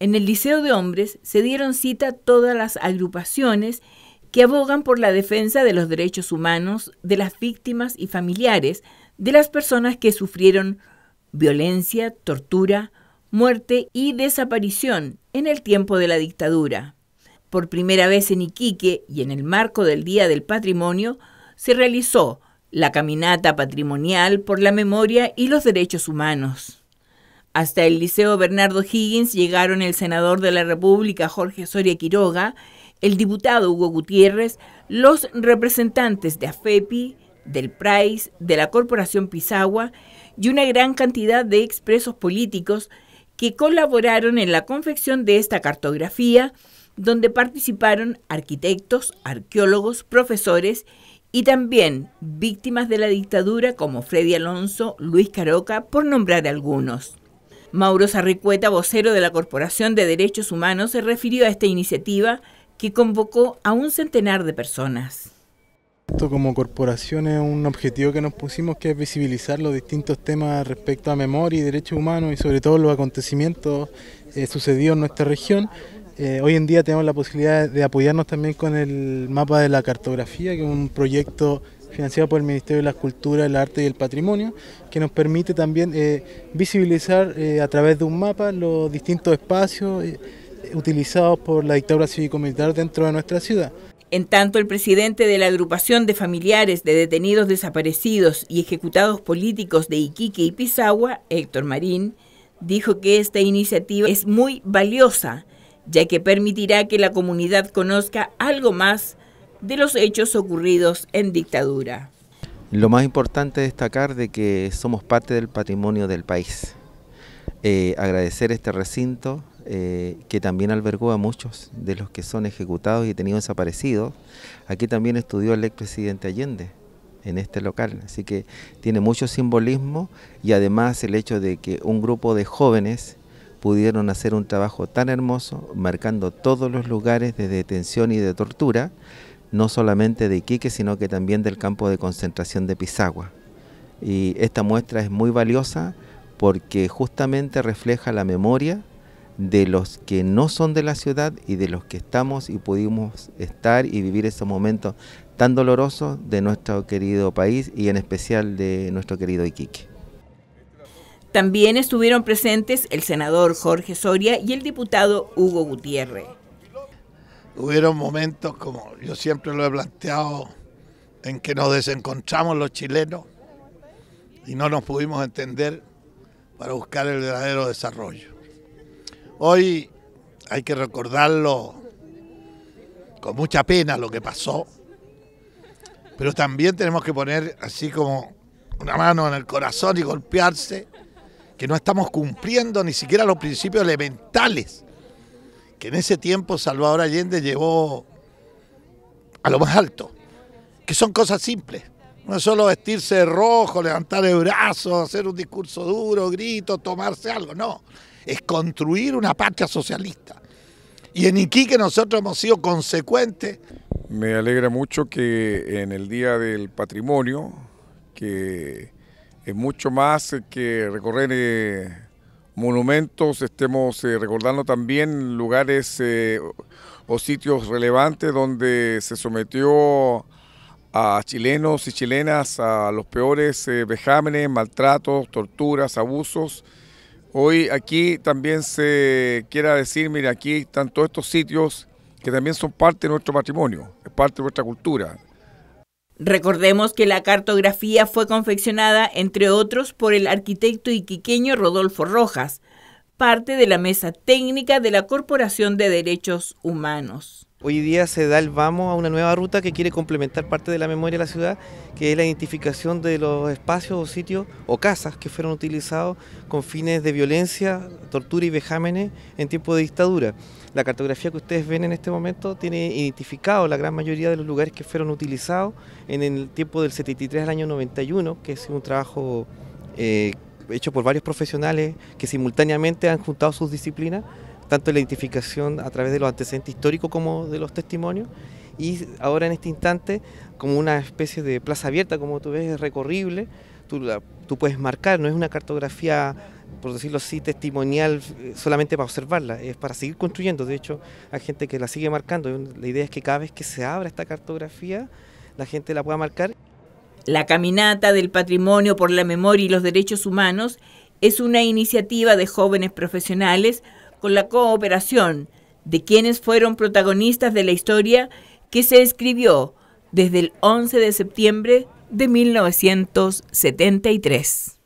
En el Liceo de Hombres se dieron cita todas las agrupaciones que abogan por la defensa de los derechos humanos de las víctimas y familiares de las personas que sufrieron violencia, tortura, muerte y desaparición en el tiempo de la dictadura. Por primera vez en Iquique y en el marco del Día del Patrimonio se realizó la caminata patrimonial por la memoria y los derechos humanos. Hasta el Liceo Bernardo Higgins llegaron el senador de la República Jorge Soria Quiroga, el diputado Hugo Gutiérrez, los representantes de AFEPI, del PRAIS, de la Corporación Pisagua y una gran cantidad de expresos políticos que colaboraron en la confección de esta cartografía, donde participaron arquitectos, arqueólogos, profesores y también víctimas de la dictadura como Freddy Alonso, Luis Caroca, por nombrar algunos. Mauro Sarricueta, vocero de la Corporación de Derechos Humanos, se refirió a esta iniciativa que convocó a un centenar de personas. Esto como corporación es un objetivo que nos pusimos que es visibilizar los distintos temas respecto a memoria y derechos humanos y sobre todo los acontecimientos eh, sucedidos en nuestra región. Eh, hoy en día tenemos la posibilidad de apoyarnos también con el mapa de la cartografía, que es un proyecto financiado por el Ministerio de la Cultura, el Arte y el Patrimonio, que nos permite también eh, visibilizar eh, a través de un mapa los distintos espacios eh, utilizados por la dictadura cívico-militar dentro de nuestra ciudad. En tanto, el presidente de la agrupación de familiares de detenidos desaparecidos y ejecutados políticos de Iquique y Pisagua, Héctor Marín, dijo que esta iniciativa es muy valiosa, ya que permitirá que la comunidad conozca algo más de los hechos ocurridos en dictadura. Lo más importante destacar de que somos parte del patrimonio del país. Eh, agradecer este recinto eh, que también albergó a muchos de los que son ejecutados y tenidos desaparecidos. Aquí también estudió el expresidente Allende en este local, así que tiene mucho simbolismo y además el hecho de que un grupo de jóvenes pudieron hacer un trabajo tan hermoso, marcando todos los lugares de detención y de tortura, no solamente de Iquique, sino que también del campo de concentración de Pisagua. Y esta muestra es muy valiosa porque justamente refleja la memoria de los que no son de la ciudad y de los que estamos y pudimos estar y vivir esos momentos tan dolorosos de nuestro querido país y en especial de nuestro querido Iquique. También estuvieron presentes el senador Jorge Soria y el diputado Hugo Gutiérrez hubieron momentos, como yo siempre lo he planteado, en que nos desencontramos los chilenos y no nos pudimos entender para buscar el verdadero desarrollo. Hoy hay que recordarlo con mucha pena lo que pasó, pero también tenemos que poner así como una mano en el corazón y golpearse, que no estamos cumpliendo ni siquiera los principios elementales que en ese tiempo Salvador Allende llevó a lo más alto, que son cosas simples. No es solo vestirse de rojo, levantar el brazo, hacer un discurso duro, grito, tomarse algo, no. Es construir una patria socialista. Y en Iquique nosotros hemos sido consecuentes. Me alegra mucho que en el Día del Patrimonio, que es mucho más que recorrer... Eh, monumentos, estemos eh, recordando también lugares eh, o sitios relevantes donde se sometió a chilenos y chilenas a los peores eh, vejámenes, maltratos, torturas, abusos. Hoy aquí también se quiera decir, mire aquí están todos estos sitios que también son parte de nuestro patrimonio, es parte de nuestra cultura. Recordemos que la cartografía fue confeccionada, entre otros, por el arquitecto iquiqueño Rodolfo Rojas, parte de la mesa técnica de la Corporación de Derechos Humanos. Hoy día se da el vamos a una nueva ruta que quiere complementar parte de la memoria de la ciudad, que es la identificación de los espacios o sitios o casas que fueron utilizados con fines de violencia, tortura y vejámenes en tiempo de dictadura. La cartografía que ustedes ven en este momento tiene identificado la gran mayoría de los lugares que fueron utilizados en el tiempo del 73 al año 91, que es un trabajo eh, hecho por varios profesionales que simultáneamente han juntado sus disciplinas tanto la identificación a través de los antecedentes históricos como de los testimonios. Y ahora en este instante, como una especie de plaza abierta, como tú ves, es recorrible, tú, tú puedes marcar, no es una cartografía, por decirlo así, testimonial eh, solamente para observarla, es para seguir construyendo. De hecho, hay gente que la sigue marcando. La idea es que cada vez que se abra esta cartografía, la gente la pueda marcar. La caminata del patrimonio por la memoria y los derechos humanos es una iniciativa de jóvenes profesionales con la cooperación de quienes fueron protagonistas de la historia que se escribió desde el 11 de septiembre de 1973.